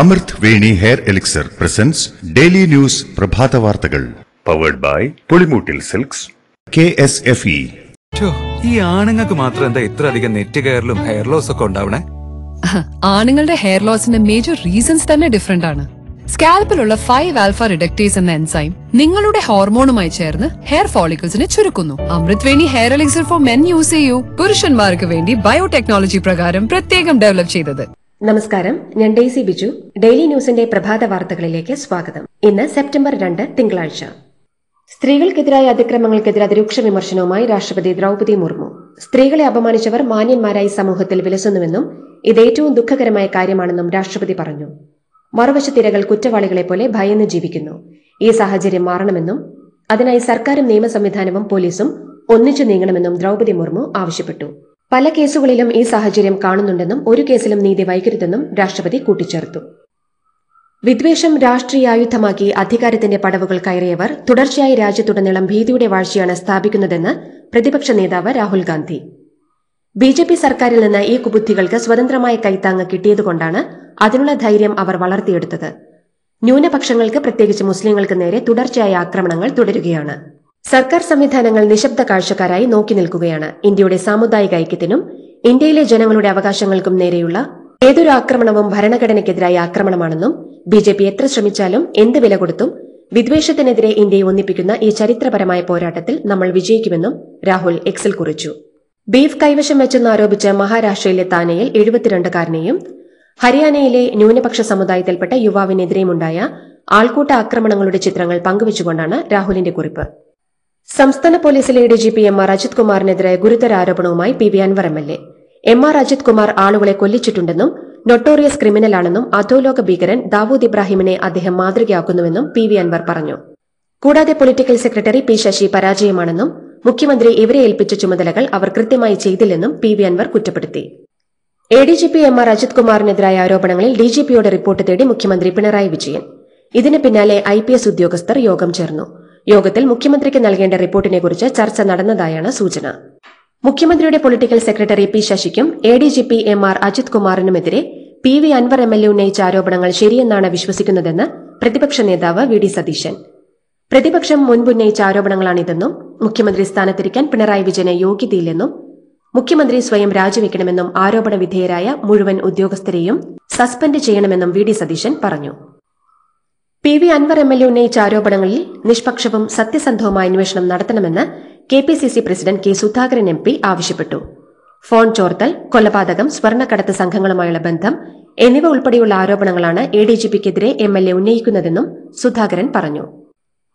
അമൃത് Amrutveni hair elixir presents daily news പ്രഭാത വാർത്തകൾ powered by Pulimoottil silks K S F E ഈ ആണുങ്ങൾക്ക് മാത്രം എന്താ ഇത്ര അധികം നെറ്റ് കെയറിലും ഹെയർ ലോസ് ഒക്കെ ഉണ്ടാവണേ ആണുങ്ങളുടെ ഹെയർ ലോസിന്റെ മേജർ റീസൺസ് തന്നെ ഡിഫറെന്റ് ആണ് സ്കാൽപ്പിലുള്ള ഫൈവ് ആൽഫ റിഡക്ടേസ് എന്ന എൻസൈം നിങ്ങളുടെ ഹോർമോണുമായി ചേർന്ന് ഹെയർ ഫോളിക്കിൾസിനെ ചുരുക്കുന്നു Amrutveni hair elixir for men use ചെയ്യൂ പുരുഷന്മാർക്ക് വേണ്ടി ബയോടെക്നോളജി പ്രകാരം പ്രത്യേകം ഡെവലപ്പ് ചെയ്തത് നമസ്കാരം ഞാൻ ഡെയ്സി ബിജു ഡെയിലി ന്യൂസിന്റെ പ്രഭാത വാർത്തകളിലേക്ക് സ്വാഗതം ഇന്ന് സെപ്റ്റംബർ രണ്ട് തിങ്കളാഴ്ച സ്ത്രീകൾക്കെതിരായ അതിക്രമങ്ങൾക്കെതിരെ അതിരൂക്ഷ വിമർശനവുമായി രാഷ്ട്രപതി ദ്രൗപദി മുർമു സ്ത്രീകളെ അപമാനിച്ചവർ മാന്യന്മാരായി സമൂഹത്തിൽ വിലസുന്നുവെന്നും ഇത് ഏറ്റവും ദുഃഖകരമായ കാര്യമാണെന്നും രാഷ്ട്രപതി പറഞ്ഞു മറുവശത്തിരകൾ കുറ്റവാളികളെ പോലെ ഭയന്ന് ജീവിക്കുന്നു ഈ സാഹചര്യം മാറണമെന്നും അതിനായി സർക്കാരും നിയമ സംവിധാനവും പോലീസും ഒന്നിച്ചു നീങ്ങണമെന്നും ദ്രൗപദി മുർമു ആവശ്യപ്പെട്ടു പല കേസുകളിലും ഈ സാഹചര്യം കാണുന്നുണ്ടെന്നും ഒരു കേസിലും നീതി വൈകരുതെന്നും രാഷ്ട്രപതി കൂട്ടിച്ചേർത്തു വിദ്വേഷം രാഷ്ട്രീയായുധമാക്കി അധികാരത്തിന്റെ പടവുകൾ കയറിയവർ തുടർച്ചയായി രാജ്യത്തുടനീളം ഭീതിയുടെ വാഴ്ചയാണ് സ്ഥാപിക്കുന്നതെന്ന് പ്രതിപക്ഷ നേതാവ് Rahul Gandhi B J P സർക്കാരിൽ നിന്ന് ഈ കുബുദ്ധികൾക്ക് സ്വതന്ത്രമായ കൈത്താങ്ങ് കിട്ടിയതുകൊണ്ടാണ് അതിനുള്ള ധൈര്യം അവർ വളർത്തിയെടുത്തത് ന്യൂനപക്ഷങ്ങൾക്ക് പ്രത്യേകിച്ച് മുസ്ലിങ്ങൾക്ക് നേരെ തുടർച്ചയായ ആക്രമണങ്ങൾ തുടരുകയാണ് സർക്കാർ സംവിധാനങ്ങൾ നിശബ്ദ കാഴ്ചക്കാരായി നോക്കി നിൽക്കുകയാണ് ഇന്ത്യയുടെ സാമുദായിക ഐക്യത്തിനും ഇന്ത്യയിലെ ജനങ്ങളുടെ അവകാശങ്ങൾക്കും നേരെയുള്ള ഏതൊരു ആക്രമണവും ഭരണഘടനയ്ക്കെതിരായ ആക്രമണമാണെന്നും ബി ജെ പി എത്ര ശ്രമിച്ചാലും എന്ത് വില കൊടുത്തും വിദ്വേഷത്തിനെതിരെ ഇന്ത്യയെ ഒന്നിപ്പിക്കുന്ന ഈ ചരിത്രപരമായ പോരാട്ടത്തിൽ നമ്മൾ വിജയിക്കുമെന്നും രാഹുൽ എക്സിൽ കുറിച്ചു ബീഫ് കൈവശം വെച്ചെന്ന് ആരോപിച്ച് മഹാരാഷ്ട്രയിലെ താനയിൽ എഴുപത്തിരണ്ടുകാരനെയും ഹരിയാനയിലെ ന്യൂനപക്ഷ സമുദായത്തിൽപ്പെട്ട യുവാവിനെതിരെയുമുണ്ടായ ആൾക്കൂട്ട ആക്രമണങ്ങളുടെ ചിത്രങ്ങൾ പങ്കുവച്ചുകൊണ്ടാണ് രാഹുലിന്റെ കുറിപ്പ് സംസ്ഥാന പോലീസിലെ പി എം ആർ അജിത് കുമാറിനെതിരെ ഗുരുതര ആരോപണവുമായി P V Anvar M L A M R Ajith Kumar ആളുകളെ കൊല്ലിച്ചിട്ടുണ്ടെന്നും നൊട്ടോറിയസ് ക്രിമിനലാണെന്നും അധോലോക ഭീകരൻ ദാവൂദ് ഇബ്രാഹിമിനെ അദ്ദേഹം മാതൃകയാക്കുന്നുവെന്നും പി വി അൻവർ പറഞ്ഞു കൂടാതെ പൊളിറ്റിക്കൽ സെക്രട്ടറി പി ശശി പരാജയമാണെന്നും മുഖ്യമന്ത്രി ഇവരെ ഏൽപ്പിച്ച ചുമതലകൾ അവർ കൃത്യമായി ചെയ്തില്ലെന്നും പി വി അൻവർ കുറ്റപ്പെടുത്തി A D G P M R Ajith കുമാറിനെതിരായ ആരോപണങ്ങളിൽ ഡി ജി പിയുടെ റിപ്പോർട്ട് തേടി മുഖ്യമന്ത്രി പിണറായി വിജയൻ ഇതിന് പിന്നാലെ ഐ പി എസ് ഉദ്യോഗസ്ഥർ യോഗം ചേർന്നു യോഗത്തിൽ മുഖ്യമന്ത്രിക്ക് നൽകേണ്ട റിപ്പോർട്ടിനെക്കുറിച്ച് ചർച്ച നടന്നതായാണ് സൂചന മുഖ്യമന്ത്രിയുടെ പൊളിറ്റിക്കൽ സെക്രട്ടറി പി ശശിക്കും A D G P M R Ajith കുമാറിനുമെതിരെ P V Anvar M L A ഉന്നയിച്ച ആരോപണങ്ങൾ ശരിയെന്നാണ് വിശ്വസിക്കുന്നതെന്ന് പ്രതിപക്ഷ നേതാവ് വി ഡി സതീശൻ പ്രതിപക്ഷം മുൻപുന്നയിച്ച ആരോപണങ്ങളാണിതെന്നും മുഖ്യമന്ത്രി സ്ഥാനത്തിരിക്കാൻ പിണറായി വിജയന് യോഗ്യതയില്ലെന്നും മുഖ്യമന്ത്രി സ്വയം രാജിവെക്കണമെന്നും ആരോപണ വിധേയരായ മുഴുവൻ ഉദ്യോഗസ്ഥരെയും സസ്പെൻഡ് ചെയ്യണമെന്നും വി ഡി സതീശൻ പറഞ്ഞു P V Anvar M L A ഉന്നയിച്ച ആരോപണങ്ങളിൽ നിഷ്പക്ഷവും സത്യസന്ധവുമായ അന്വേഷണം നടത്തണമെന്ന് K P C C president K Sudhakaran M P ആവശ്യപ്പെട്ടു ഫോൺ ചോർത്തൽ കൊലപാതകം സ്വർണ്ണക്കടത്ത് സംഘങ്ങളുമായുള്ള ബന്ധം എന്നിവ ഉൾപ്പെടെയുള്ള ആരോപണങ്ങളാണ് എ ഡി ജി പിക്കെതിരെ എം എൽ എ ഉന്നയിക്കുന്നതെന്നും സുധാകരൻ പറഞ്ഞു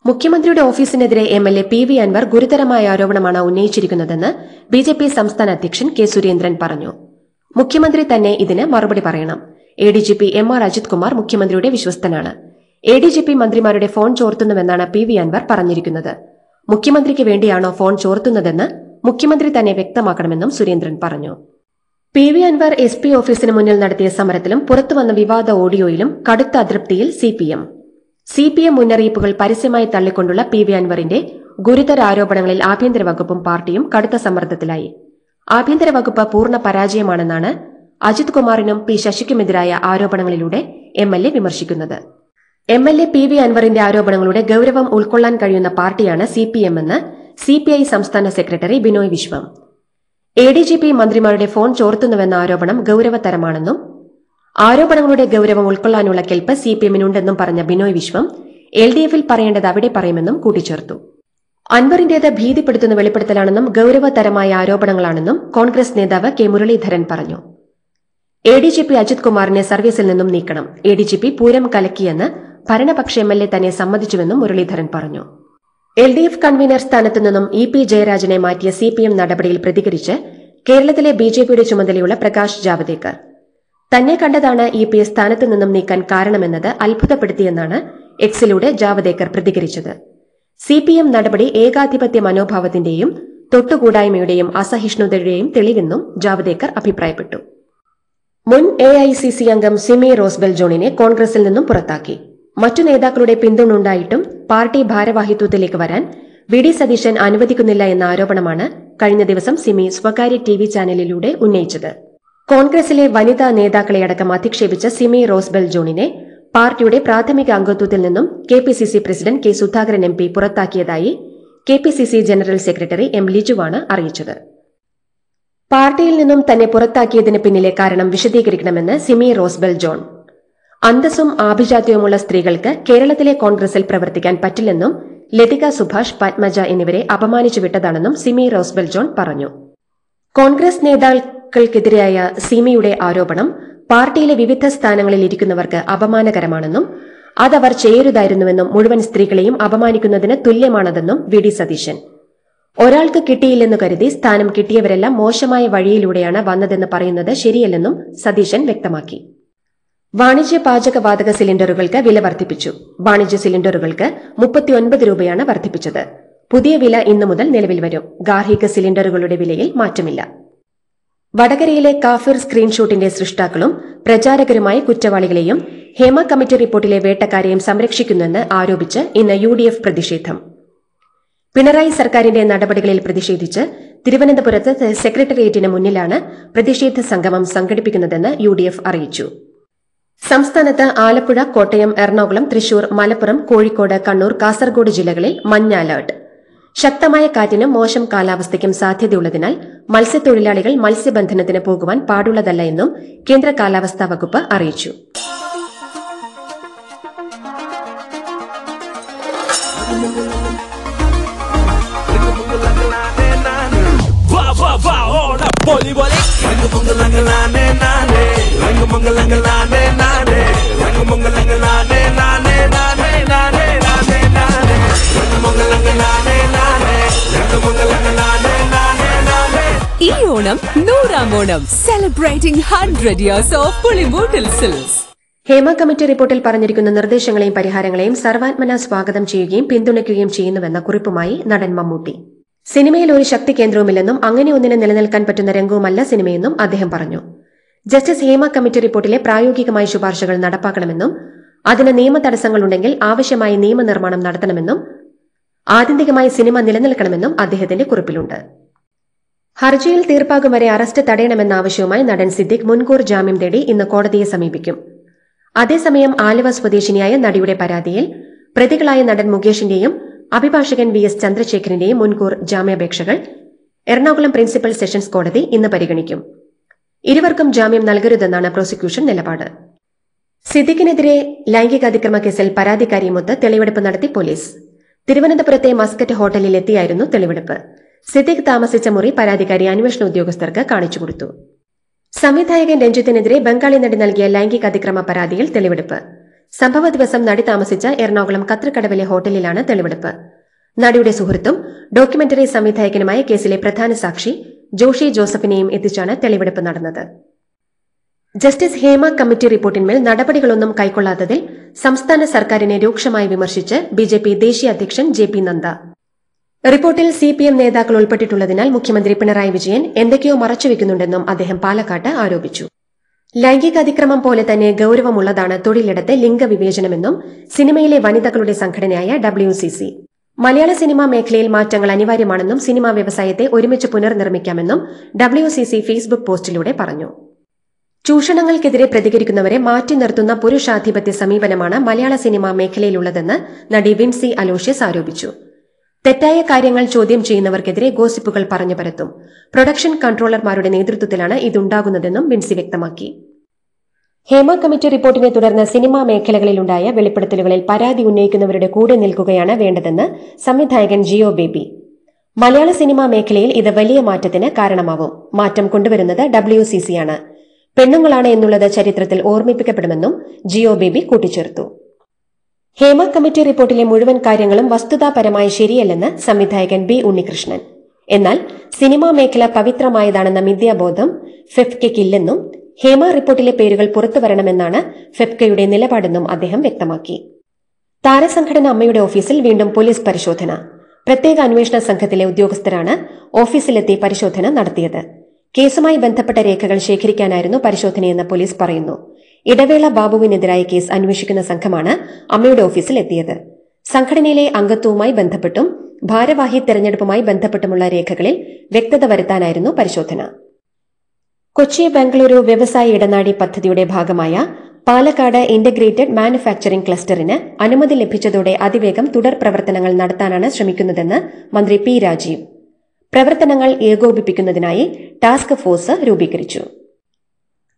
മുഖ്യമന്ത്രിയുടെ ഓഫീസിനെതിരെ M L A P V Anvar ഗുരുതരമായ ആരോപണമാണ് ഉന്നയിച്ചിരിക്കുന്നതെന്ന് ബി ജെ പി സംസ്ഥാന അധ്യക്ഷൻ കെ സുരേന്ദ്രൻ പറഞ്ഞു മുഖ്യമന്ത്രി തന്നെ ഇതിന് മറുപടി പറയണം A D G P M R Ajith Kumar മുഖ്യമന്ത്രിയുടെ വിശ്വസ്തനാണ് എ ഡി ജി പി മന്ത്രിമാരുടെ ഫോൺ ചോർത്തുന്നുവെന്നാണ് പി വി അൻവർ പറഞ്ഞിരിക്കുന്നത് മുഖ്യമന്ത്രിക്ക് വേണ്ടിയാണോ ഫോൺ ചോർത്തുന്നതെന്ന് മുഖ്യമന്ത്രി തന്നെ വ്യക്തമാക്കണമെന്നും സുരേന്ദ്രൻ പറഞ്ഞു P V Anvar S P ഓഫീസിന് മുന്നിൽ നടത്തിയ സമരത്തിലും പുറത്തുവന്ന വിവാദ ഓഡിയോയിലും കടുത്ത അതൃപ്തിയിൽ C P M C P M മുന്നറിയിപ്പുകൾ പരസ്യമായി തള്ളിക്കൊണ്ടുള്ള പി വി അൻവറിന്റെ ഗുരുതര ആരോപണങ്ങളിൽ ആഭ്യന്തര വകുപ്പും പാർട്ടിയും കടുത്ത സമ്മർദ്ദത്തിലായി ആഭ്യന്തര വകുപ്പ് പൂർണ്ണ പരാജയമാണെന്നാണ് അജിത് കുമാറിനും പി ശശിക്കുമെതിരായ ആരോപണങ്ങളിലൂടെ എം എൽ എ വിമർശിക്കുന്നത് M L A P V അൻവറിന്റെ ആരോപണങ്ങളുടെ ഗൌരവം ഉൾക്കൊള്ളാൻ കഴിയുന്ന പാർട്ടിയാണ് സി പി എം എന്ന് സി പി ഐ സംസ്ഥാന secretary Binoy Viswam A D G P മന്ത്രിമാരുടെ ഫോൺ ചോർത്തുന്നുവെന്ന ആരോപണം ഗൌരവതരമാണെന്നും ആരോപണങ്ങളുടെ ഗൌരവം ഉൾക്കൊള്ളാനുള്ള കെൽപ്പ് സി പി എമ്മിനുണ്ടെന്നും പറഞ്ഞ ബിനോയ് വിശ്വം എൽ ഡി എഫിൽ പറയേണ്ടത് അവിടെ പറയുമെന്നും കൂട്ടിച്ചേർത്തു അൻവറിന്റേത് ഭീതിപ്പെടുത്തുന്ന വെളിപ്പെടുത്തലാണെന്നും ഗൌരവതരമായ ആരോപണങ്ങളാണെന്നും കോൺഗ്രസ് നേതാവ് കെ മുരളീധരൻ പറഞ്ഞു A D G P Ajith കുമാറിനെ സർവീസിൽ നിന്നും നീക്കണം A D G P Pooram കലക്കിയെന്ന് ഭരണപക്ഷ എം എൽ എ തന്നെ സമ്മതിച്ചുവെന്നും മുരളീധരൻ പറഞ്ഞു എൽ ഡി എഫ് കൺവീനർ സ്ഥാനത്തു നിന്നും ഇ പി ജയരാജനെ മാറ്റിയ സി പി എം നടപടിയിൽ പ്രതികരിച്ച് കേരളത്തിലെ ബി ജെ പിയുടെ ചുമതലയുള്ള പ്രകാശ് ജാവദേക്കർ തന്നെ കണ്ടതാണ് ഇ പിയെ സ്ഥാനത്തു നിന്നും നീക്കാൻ കാരണമെന്നത് അത്ഭുതപ്പെടുത്തിയെന്നാണ് എക്സിലൂടെ ജാവദേക്കർ പ്രതികരിച്ചത് സി പി എം നടപടി ഏകാധിപത്യ മനോഭാവത്തിന്റെയും തൊട്ടുകൂടായ്മയുടെയും അസഹിഷ്ണുതയുടെയും തെളിവെന്നും ജാവദേക്കർ അഭിപ്രായപ്പെട്ടു മുൻ എ ഐ സി സി അംഗം സിമി റോസ്ബെൽ ജോണിനെ കോൺഗ്രസിൽ നിന്നും പുറത്താക്കി മറ്റു നേതാക്കളുടെ പിന്തുണ ഉണ്ടായിട്ടും പാർട്ടി ഭാരവാഹിത്വത്തിലേക്ക് വരാൻ വി ഡി സതീശൻ അനുവദിക്കുന്നില്ല എന്ന ആരോപണമാണ് കഴിഞ്ഞ ദിവസം സിമി സ്വകാര്യ ടി വി ചാനലിലൂടെ ഉന്നയിച്ചത് കോൺഗ്രസിലെ വനിതാ നേതാക്കളെ അടക്കം അധിക്ഷേപിച്ച സിമി റോസ്ബെൽ ജോണിനെ പാർട്ടിയുടെ പ്രാഥമിക അംഗത്വത്തിൽ നിന്നും K P C C president K Sudhakaran M P പുറത്താക്കിയതായി K P C C general secretary M ലിജുവാണ് അറിയിച്ചത് പാർട്ടിയിൽ നിന്നും തന്നെ പുറത്താക്കിയതിന് പിന്നിലെ കാരണം വിശദീകരിക്കണമെന്ന് സിമി റോസ്ബെൽ ജോൺ അന്തസ്സും ആഭിജാത്യവുമുള്ള സ്ത്രീകൾക്ക് കേരളത്തിലെ കോൺഗ്രസിൽ പ്രവർത്തിക്കാൻ പറ്റില്ലെന്നും ലതിക സുഭാഷ് പത്മജ എന്നിവരെ അപമാനിച്ചു വിട്ടതാണെന്നും സിമി റോസ്ബൽ ജോൺ പറഞ്ഞു കോൺഗ്രസ് നേതാക്കൾക്കെതിരായ സിമിയുടെ ആരോപണം പാർട്ടിയിലെ വിവിധ സ്ഥാനങ്ങളിൽ ഇരിക്കുന്നവർക്ക് അപമാനകരമാണെന്നും അതവർ ചെയ്യരുതായിരുന്നുവെന്നും മുഴുവൻ സ്ത്രീകളെയും അപമാനിക്കുന്നതിന് തുല്യമാണതെന്നും വി ഡി സതീശൻ ഒരാൾക്ക് കിട്ടിയില്ലെന്ന് കരുതി സ്ഥാനം കിട്ടിയവരെല്ലാം മോശമായ വഴിയിലൂടെയാണ് വന്നതെന്ന് പറയുന്നത് ശരിയല്ലെന്നും സതീശൻ വ്യക്തമാക്കി വാണിജ്യ പാചക വാതക സിലിണ്ടറുകൾക്ക് വില വർദ്ധിപ്പിച്ചു വാണിജ്യ സിലിണ്ടറുകൾക്ക് മുപ്പത്തിയൊൻപത് രൂപയാണ് വർദ്ധിപ്പിച്ചത് പുതിയ വില ഇന്നു മുതൽ നിലവിൽ വരും ഗാർഹിക സിലിണ്ടറുകളുടെ വിലയിൽ മാറ്റമില്ല വടകരയിലെ കാഫിർ സ്ക്രീൻഷോട്ടിന്റെ സൃഷ്ടാക്കളും പ്രചാരകരുമായ കുറ്റവാളികളെയും ഹേമ കമ്മിറ്റി റിപ്പോർട്ടിലെ വേട്ടക്കാരെയും സംരക്ഷിക്കുന്നുവെന്ന് ആരോപിച്ച് ഇന്ന് യു ഡി എഫ് പ്രതിഷേധം പിണറായി സർക്കാരിന്റെ നടപടികളിൽ പ്രതിഷേധിച്ച് തിരുവനന്തപുരത്ത് സെക്രട്ടേറിയറ്റിന് മുന്നിലാണ് പ്രതിഷേധ സംഗമം സംഘടിപ്പിക്കുന്നതെന്ന് യു ഡി എഫ് അറിയിച്ചു സംസ്ഥാനത്ത് ആലപ്പുഴ കോട്ടയം എറണാകുളം തൃശൂർ മലപ്പുറം കോഴിക്കോട് കണ്ണൂർ കാസർഗോഡ് ജില്ലകളിൽ മഞ്ഞ അലർട്ട് ശക്തമായ കാറ്റിനും മോശം കാലാവസ്ഥയ്ക്കും സാധ്യതയുള്ളതിനാൽ മത്സ്യത്തൊഴിലാളികൾ മത്സ്യബന്ധനത്തിന് പോകുവാൻ പാടുള്ളതല്ല എന്നും കേന്ദ്ര കാലാവസ്ഥാ വകുപ്പ് അറിയിച്ചു പൊലി Onam celebrating hundred years of Pulimoottil Hema committee റിപ്പോർട്ടിൽ പറഞ്ഞിരിക്കുന്ന നിർദ്ദേശങ്ങളെയും പരിഹാരങ്ങളെയും സർവാത്മന സ്വാഗതം ചെയ്യുകയും പിന്തുണയ്ക്കുകയും ചെയ്യുന്നുവെന്ന കുറിപ്പുമായി നടൻ മമ്മൂട്ടി സിനിമയിൽ ഒരു ശക്തി കേന്ദ്രവുമില്ലെന്നും അങ്ങനെ ഒന്നിനെ നിലനിൽക്കാൻ പറ്റുന്ന രംഗവുമല്ല സിനിമയെന്നും അദ്ദേഹം പറഞ്ഞു ജസ്റ്റിസ് ഹേമ കമ്മിറ്റി റിപ്പോർട്ടിലെ പ്രായോഗികമായ ശുപാർശകൾ നടപ്പാക്കണമെന്നും അതിന് നിയമ തടസ്സങ്ങളുണ്ടെങ്കിൽ ആവശ്യമായ നിയമനിർമ്മാണം നടത്തണമെന്നും ആത്യന്തികമായി സിനിമ നിലനിൽക്കണമെന്നും അദ്ദേഹത്തിന്റെ കുറിപ്പിലുണ്ട് ഹർജിയിൽ തീർപ്പാകും വരെ അറസ്റ്റ് തടയണമെന്ന ആവശ്യവുമായി നടൻ സിദ്ദിഖ് മുൻകൂർ ജാമ്യം തേടി ഇന്ന് കോടതിയെ സമീപിക്കും അതേസമയം ആലുവ സ്വദേശിനിയായ നടിയുടെ പരാതിയിൽ പ്രതികളായ നടൻ മുകേഷിന്റെയും അഭിഭാഷകൻ വി എസ് ചന്ദ്രശേഖരന്റെയും മുൻകൂർ ജാമ്യാപേക്ഷകൾ എറണാകുളം പ്രിൻസിപ്പൽ സെഷൻസ് കോടതി ഇന്ന് പരിഗണിക്കും ഇരുവർക്കും ജാമ്യം നൽകരുതെന്നാണ് പ്രോസിക്യൂഷൻ നിലപാട് സിദ്ദിഖിനെതിരെ ലൈംഗികാതിക്രമ കേസിൽ പരാതിക്കാരിയുമൊത്ത് തെളിവെടുപ്പ് നടത്തി പോലീസ് തിരുവനന്തപുരത്തെ മസ്കറ്റ് ഹോട്ടലിൽ എത്തിയായിരുന്നു തെളിവെടുപ്പ് സിദ്ദിഖ് താമസിച്ച മുറി പരാതിക്കാരി അന്വേഷണ ഉദ്യോഗസ്ഥർക്ക് കൊടുത്തു സംവിധായകൻ രഞ്ജിത്തിനെതിരെ ബംഗാളി നടി നൽകിയ ലൈംഗിക അതിക്രമ പരാതിയിൽ തെളിവെടുപ്പ് സംഭവ ദിവസം നടി താമസിച്ച എറണാകുളം കത്രക്കടവിലെ ഹോട്ടലിലാണ് തെളിവെടുപ്പ് നടിയുടെ സുഹൃത്തും ഡോക്യുമെന്ററി സംവിധായകനുമായ കേസിലെ പ്രധാന സാക്ഷി ജോഷി ജോസഫിനെയും എത്തിച്ചാണ് തെളിവെടുപ്പ് നടന്നത് ജസ്റ്റിസ് ഹേമ കമ്മിറ്റി റിപ്പോർട്ടിന്മേൽ നടപടികളൊന്നും കൈക്കൊള്ളാത്തതിൽ സംസ്ഥാന സർക്കാരിനെ രൂക്ഷമായി വിമർശിച്ച് ബിജെപി ദേശീയ അധ്യക്ഷൻ ജെ പി നദ്ദ റിപ്പോർട്ടിൽ സി പി എം നേതാക്കൾ ഉൾപ്പെട്ടിട്ടുള്ളതിനാൽ മുഖ്യമന്ത്രി പിണറായി വിജയൻ എന്തൊക്കെയോ മറച്ചുവെക്കുന്നുണ്ടെന്നും അദ്ദേഹം പാലക്കാട്ട് ആരോപിച്ചു ലൈംഗിക അതിക്രമം പോലെ തന്നെ ഗൌരവമുള്ളതാണ് തൊഴിലിടത്തെ ലിംഗവിവേചനമെന്നും സിനിമയിലെ വനിതകളുടെ സംഘടനയായ ഡബ്ല്യു മലയാള സിനിമാ മേഖലയിൽ മാറ്റങ്ങൾ അനിവാര്യമാണെന്നും സിനിമാ വ്യവസായത്തെ ഒരുമിച്ച് പുനർനിർമ്മിക്കാമെന്നും ഡബ്ല്യു ഫേസ്ബുക്ക് പോസ്റ്റിലൂടെ പറഞ്ഞു ചൂഷണങ്ങൾക്കെതിരെ പ്രതികരിക്കുന്നവരെ മാറ്റി നിർത്തുന്ന പുരുഷാധിപത്യ സമീപനമാണ് മലയാള സിനിമാ മേഖലയിലുള്ളതെന്ന് നടി വിംസി അലോഷ്യസ് ആരോപിച്ചു തെറ്റായ കാര്യങ്ങൾ ചോദ്യം ചെയ്യുന്നവർക്കെതിരെ ഗോസിപ്പുകൾ പറഞ്ഞു പരത്തും പ്രൊഡക്ഷൻ കൺട്രോളർമാരുടെ നേതൃത്വത്തിലാണ് ഇതുണ്ടാകുന്നതെന്നും ബിൻസി വ്യക്തമാക്കി ഹേമ കമ്മിറ്റി റിപ്പോർട്ടിനെ തുടർന്ന് സിനിമാ മേഖലകളിലുണ്ടായ വെളിപ്പെടുത്തലുകളിൽ പരാതി ഉന്നയിക്കുന്നവരുടെ കൂടെ നിൽക്കുകയാണ് വേണ്ടതെന്ന് സംവിധായകൻ ജിയോ ബേബി മലയാള സിനിമാ മേഖലയിൽ ഇത് വലിയ മാറ്റത്തിന് കാരണമാവും മാറ്റം കൊണ്ടുവരുന്നത് ഡബ്ല്യു സി സിയാണ് പെണ്ണുങ്ങളാണ് എന്നുള്ളത് ചരിത്രത്തിൽ ഓർമ്മിപ്പിക്കപ്പെടുമെന്നും ജിയോ ബേബി കൂട്ടിച്ചേർത്തു ഹേമ കമ്മിറ്റി റിപ്പോർട്ടിലെ മുഴുവൻ കാര്യങ്ങളും വസ്തുതാപരമായി ശരിയല്ലെന്ന് സംവിധായകൻ ബി ഉണ്ണികൃഷ്ണൻ എന്നാൽ സിനിമാ മേഖല പവിത്രമായതാണെന്ന മിഥ്യാബോധം ഫെഫ്കയ്ക്കില്ലെന്നും ഹേമ റിപ്പോർട്ടിലെ പേരുകൾ പുറത്തുവരണമെന്നാണ് ഫെഫ്കയുടെ നിലപാടെന്നും അദ്ദേഹം വ്യക്തമാക്കി താരസംഘടന അമ്മയുടെ ഓഫീസിൽ വീണ്ടും പോലീസ് പരിശോധന പ്രത്യേക അന്വേഷണ സംഘത്തിലെ ഉദ്യോഗസ്ഥരാണ് ഓഫീസിലെത്തി പരിശോധന നടത്തിയത് കേസുമായി ബന്ധപ്പെട്ട രേഖകൾ ശേഖരിക്കാനായിരുന്നു പരിശോധനയെന്ന് പോലീസ് പറയുന്നു ഇടവേള ബാബുവിനെതിരായ കേസ് അന്വേഷിക്കുന്ന സംഘമാണ് അമ്മയുടെ ഓഫീസിൽ എത്തിയത് സംഘടനയിലെ അംഗത്വവുമായി ബന്ധപ്പെട്ടും ഭാരവാഹി തെരഞ്ഞെടുപ്പുമായി ബന്ധപ്പെട്ടുമുള്ള രേഖകളിൽ വ്യക്തത വരുത്താനായിരുന്നു പരിശോധന കൊച്ചി ബംഗളൂരു വ്യവസായ ഇടനാഴി പദ്ധതിയുടെ ഭാഗമായ പാലക്കാട് ഇന്റഗ്രേറ്റഡ് മാനുഫാക്ചറിംഗ് ക്ലസ്റ്ററിന് അനുമതി ലഭിച്ചതോടെ അതിവേഗം തുടർ പ്രവർത്തനങ്ങൾ നടത്താനാണ് ശ്രമിക്കുന്നതെന്ന് മന്ത്രി പി രാജീവ് പ്രവർത്തനങ്ങൾ ഏകോപിപ്പിക്കുന്നതിനായി ടാസ്ക് ഫോഴ്സ് രൂപീകരിച്ചു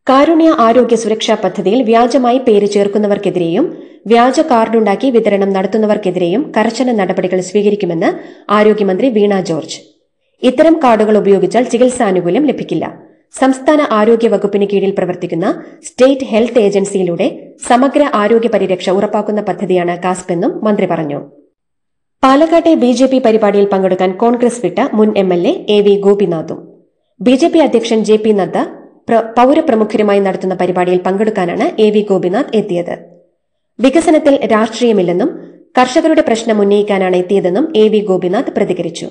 കാരുണ്യ ആരോഗ്യ സുരക്ഷാ പദ്ധതിയിൽ വ്യാജമായി പേര് ചേർക്കുന്നവർക്കെതിരെയും വ്യാജ കാർഡുണ്ടാക്കി വിതരണം നടത്തുന്നവർക്കെതിരെയും കർശന നടപടികൾ സ്വീകരിക്കുമെന്ന് ആരോഗ്യമന്ത്രി വീണ ജോർജ് ഇത്തരം കാർഡുകൾ ഉപയോഗിച്ചാൽ ചികിത്സാനുകൂല്യം ലഭിക്കില്ല സംസ്ഥാന ആരോഗ്യ വകുപ്പിന് കീഴിൽ പ്രവർത്തിക്കുന്ന സ്റ്റേറ്റ് ഹെൽത്ത് ഏജൻസിയിലൂടെ സമഗ്ര ആരോഗ്യ പരിരക്ഷ ഉറപ്പാക്കുന്ന പദ്ധതിയാണ് കാസ്പെന്നും മന്ത്രി പറഞ്ഞു പാലക്കാട്ടെ ബി ജെ പി പരിപാടിയിൽ പങ്കെടുക്കാൻ കോൺഗ്രസ് വിട്ട മുൻ M L A A V ഗോപിനാഥും ബി ജെ പി അധ്യക്ഷൻ ജെ പി നദ്ദ പൗരപ്രമുഖരുമായി നടത്തുന്ന പരിപാടിയിൽ പങ്കെടുക്കാനാണ് എ വി ഗോപിനാഥ് എത്തിയത് വികസനത്തിൽ രാഷ്ട്രീയമില്ലെന്നും കർഷകരുടെ പ്രശ്നം ഉന്നയിക്കാനാണ് എത്തിയതെന്നും എ വി ഗോപിനാഥ് പ്രതികരിച്ചു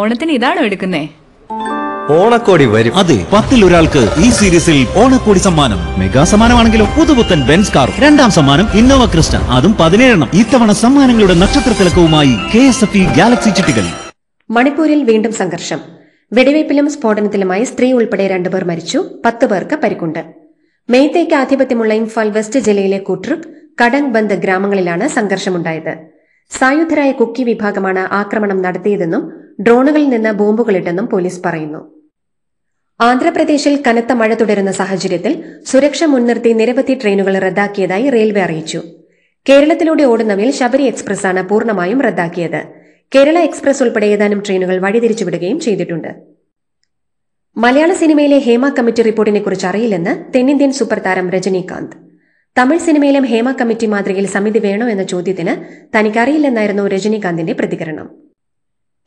ഓണത്തിന് ഇതാണോ എടുക്കുന്നേ ഓണക്കോടി വരും അതെ പത്തിൽ ഒരാൾക്ക് ഈ സീരീസിൽ ഓണക്കോടി സമ്മാനം മെഗാ സമ്മാനമാണെങ്കിലും പുതുപുത്തൻ ബെൻസ് കാർ രണ്ടാം സമ്മാനം ഇന്നോവ ക്രിസ്റ്റ അതും പതിനേഴെണ്ണം ഇത്തവണ സമ്മാനങ്ങളുടെ നക്ഷത്ര തിലക്കവുമായി K S F E galaxy ചിട്ടികൾ മണിപ്പൂരിൽ വീണ്ടും സംഘർഷം വെടിവയ്പിലും സ്ഫോടനത്തിലുമായി സ്ത്രീ ഉൾപ്പെടെ രണ്ടുപേർ മരിച്ചു പത്ത് പേർക്ക് പരിക്കുണ്ട് മെയ്തേക്ക് ആധിപത്യമുള്ള ഇംഫാൽ വെസ്റ്റ് ജില്ലയിലെ കുട്രുക് കടങ് ബന്ദ് ഗ്രാമങ്ങളിലാണ് സംഘർഷമുണ്ടായത് സായുധരായ കുക്കി വിഭാഗമാണ് ആക്രമണം നടത്തിയതെന്നും ഡ്രോണുകളിൽ നിന്ന് ബോംബുകളിട്ടെന്നും പോലീസ് പറയുന്നു ആന്ധ്രാപ്രദേശിൽ കനത്ത മഴ തുടരുന്ന സാഹചര്യത്തിൽ സുരക്ഷ മുൻനിർത്തി നിരവധി ട്രെയിനുകൾ റദ്ദാക്കിയതായി റെയിൽവേ അറിയിച്ചു കേരളത്തിലൂടെ ഓടുന്നവയിൽ ശബരി എക്സ്പ്രസാണ് പൂർണ്ണമായും റദ്ദാക്കിയത് കേരള എക്സ്പ്രസ് ഉൾപ്പെടെ ഏതാനും ട്രെയിനുകൾ വഴിതിരിച്ചുവിടുകയും ചെയ്തിട്ടുണ്ട് മലയാള സിനിമയിലെ ഹേമ കമ്മിറ്റി റിപ്പോർട്ടിനെ കുറിച്ച് അറിയില്ലെന്ന് തെന്നിന്ത്യൻ സൂപ്പർ താരം രജനീകാന്ത് തമിഴ് സിനിമയിലും ഹേമ കമ്മിറ്റി മാതൃകയിൽ സമിതി വേണോ എന്ന ചോദ്യത്തിന് തനിക്കറിയില്ലെന്നായിരുന്നു രജനീകാന്തിന്റെ പ്രതികരണം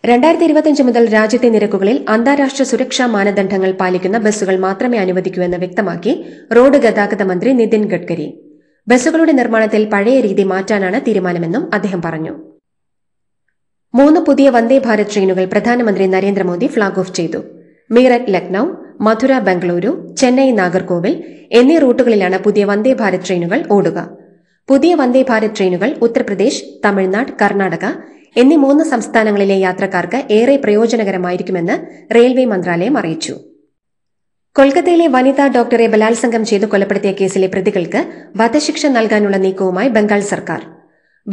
രണ്ടായിരത്തി ഇരുപത്തിയഞ്ച് മുതൽ രാജ്യത്തെ നിരക്കുകളിൽ അന്താരാഷ്ട്ര സുരക്ഷാ മാനദണ്ഡങ്ങൾ പാലിക്കുന്ന ബസ്സുകൾ മാത്രമേ അനുവദിക്കൂ എന്ന് വ്യക്തമാക്കി റോഡ് ഗതാഗത മന്ത്രി നിതിൻ ഗഡ്കരി ബസ്സുകളുടെ നിർമ്മാണത്തിൽ പഴയ രീതി മാറ്റാനാണ് തീരുമാനമെന്നും അദ്ദേഹം പറഞ്ഞു മൂന്ന് പുതിയ വന്ദേ ഭാരത് ട്രെയിനുകൾ പ്രധാനമന്ത്രി നരേന്ദ്രമോദി ഫ്ളാഗ് ഓഫ് ചെയ്തു മീററ്റ് ലക്നൌ മധുര ബംഗളൂരു ചെന്നൈ നാഗർകോവിൽ എന്നീ റൂട്ടുകളിലാണ് പുതിയ വന്ദേ ഭാരത് ട്രെയിനുകൾ ഓടുക പുതിയ വന്ദേ ഭാരത് ട്രെയിനുകൾ ഉത്തർപ്രദേശ് തമിഴ്നാട് കർണാടക എന്നീ മൂന്ന് സംസ്ഥാനങ്ങളിലെ യാത്രക്കാർക്ക് ഏറെ പ്രയോജനകരമായിരിക്കുമെന്ന് റെയിൽവേ മന്ത്രാലയം അറിയിച്ചു കൊൽക്കത്തയിലെ വനിതാ ഡോക്ടറെ ബലാത്സംഗം ചെയ്തു കൊലപ്പെടുത്തിയ കേസിലെ പ്രതികൾക്ക് വധശിക്ഷ നൽകാനുള്ള നീക്കവുമായി ബംഗാൾ സർക്കാർ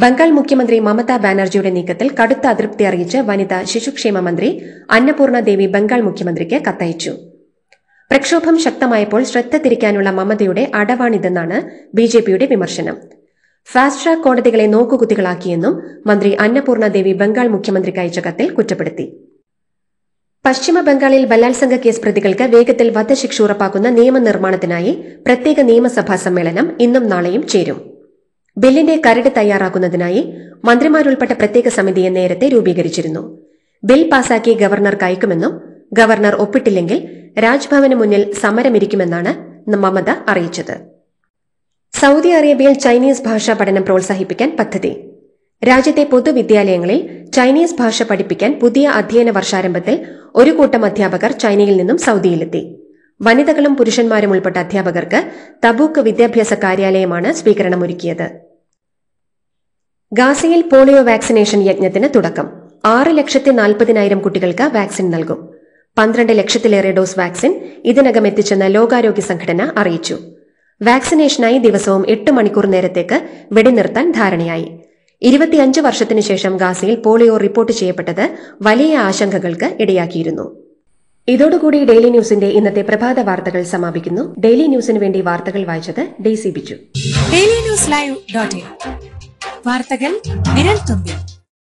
ബംഗാൾ മുഖ്യമന്ത്രി മമതാ ബാനർജിയുടെ നീക്കത്തിൽ കടുത്ത അതൃപ്തി അറിയിച്ച് വനിതാ ശിശുക്ഷേമ മന്ത്രി അന്നപൂർണ ദേവി ബംഗാൾ മുഖ്യമന്ത്രിക്ക് കത്തയച്ചു പ്രക്ഷോഭം ശക്തമായപ്പോൾ ശ്രദ്ധ തിരിക്കാനുള്ള മമതയുടെ അടവാണിതെന്നാണ് ബിജെപിയുടെ വിമർശനം ഫാസ്റ്റ് ട്രാക്ക് കോടതികളെ നോക്കുകുത്തികളാക്കിയെന്നും മന്ത്രി അന്നപൂർണ ദേവി ബംഗാൾ മുഖ്യമന്ത്രിക്ക് അയച്ച കത്തിൽ കുറ്റപ്പെടുത്തി പശ്ചിമ ബംഗാളിൽ ബലാത്സംഗ കേസ് പ്രതികൾക്ക് വേഗത്തിൽ വധശിക്ഷ ഉറപ്പാക്കുന്ന നിയമനിർമ്മാണത്തിനായി പ്രത്യേക നിയമസഭാ സമ്മേളനം ഇന്നും നാളെയും ചേരും ബില്ലിന്റെ കരട് തയ്യാറാക്കുന്നതിനായി മന്ത്രിമാരുൾപ്പെട്ട പ്രത്യേക സമിതിയെ നേരത്തെ രൂപീകരിച്ചിരുന്നു ബിൽ പാസാക്കി ഗവർണർക്ക് അയക്കുമെന്നും ഗവർണർ ഒപ്പിട്ടില്ലെങ്കിൽ രാജ്ഭവന് മുന്നിൽ സമരമിരിക്കുമെന്നാണ് മമത അറിയിച്ചത് സൗദി അറേബ്യയിൽ ചൈനീസ് ഭാഷാ പഠനം പ്രോത്സാഹിപ്പിക്കാൻ പദ്ധതി രാജ്യത്തെ പൊതുവിദ്യാലയങ്ങളിൽ ചൈനീസ് ഭാഷ പഠിപ്പിക്കാൻ പുതിയ അധ്യയന വർഷാരംഭത്തിൽ ഒരു കൂട്ടം അധ്യാപകർ ചൈനയിൽ നിന്നും സൗദിയിലെത്തി വനിതകളും പുരുഷന്മാരും ഉൾപ്പെട്ട അധ്യാപകർക്ക് തബൂക്ക് വിദ്യാഭ്യാസ കാര്യാലയമാണ് സ്വീകരണമൊരുക്കിയത് ഗാസയിൽ പോളിയോ വാക്സിനേഷൻ യജ്ഞത്തിന് തുടക്കം ആറ് ലക്ഷത്തി നാൽപ്പതിനായിരം കുട്ടികൾക്ക് വാക്സിൻ നൽകും പന്ത്രണ്ട് ലക്ഷത്തിലേറെ ഡോസ് വാക്സിൻ ഇതിനകം എത്തിച്ചെന്ന് ലോകാരോഗ്യ സംഘടന അറിയിച്ചു വാക്സിനേഷനായി ദിവസവും എട്ട് മണിക്കൂർ നേരത്തേക്ക് വെടിനിർത്താൻ ധാരണയായി ഇരുപത്തിയഞ്ച് വർഷത്തിനു ശേഷം ഗാസയിൽ പോളിയോ റിപ്പോർട്ട് ചെയ്യപ്പെട്ടത് വലിയ ആശങ്കകൾക്ക് ഇടയാക്കിയിരുന്നു ഇതോടുകൂടി ഡെയിലി ന്യൂസിന്റെ ഇന്നത്തെ പ്രഭാത വാർത്തകൾ സമാപിക്കുന്നു ഡെയിലി ന്യൂസിന് വേണ്ടി വാർത്തകൾ വായിച്ചത് Daisy Bichu daily news live വാർത്തകൾ വിരൽ തുമ്പിൽ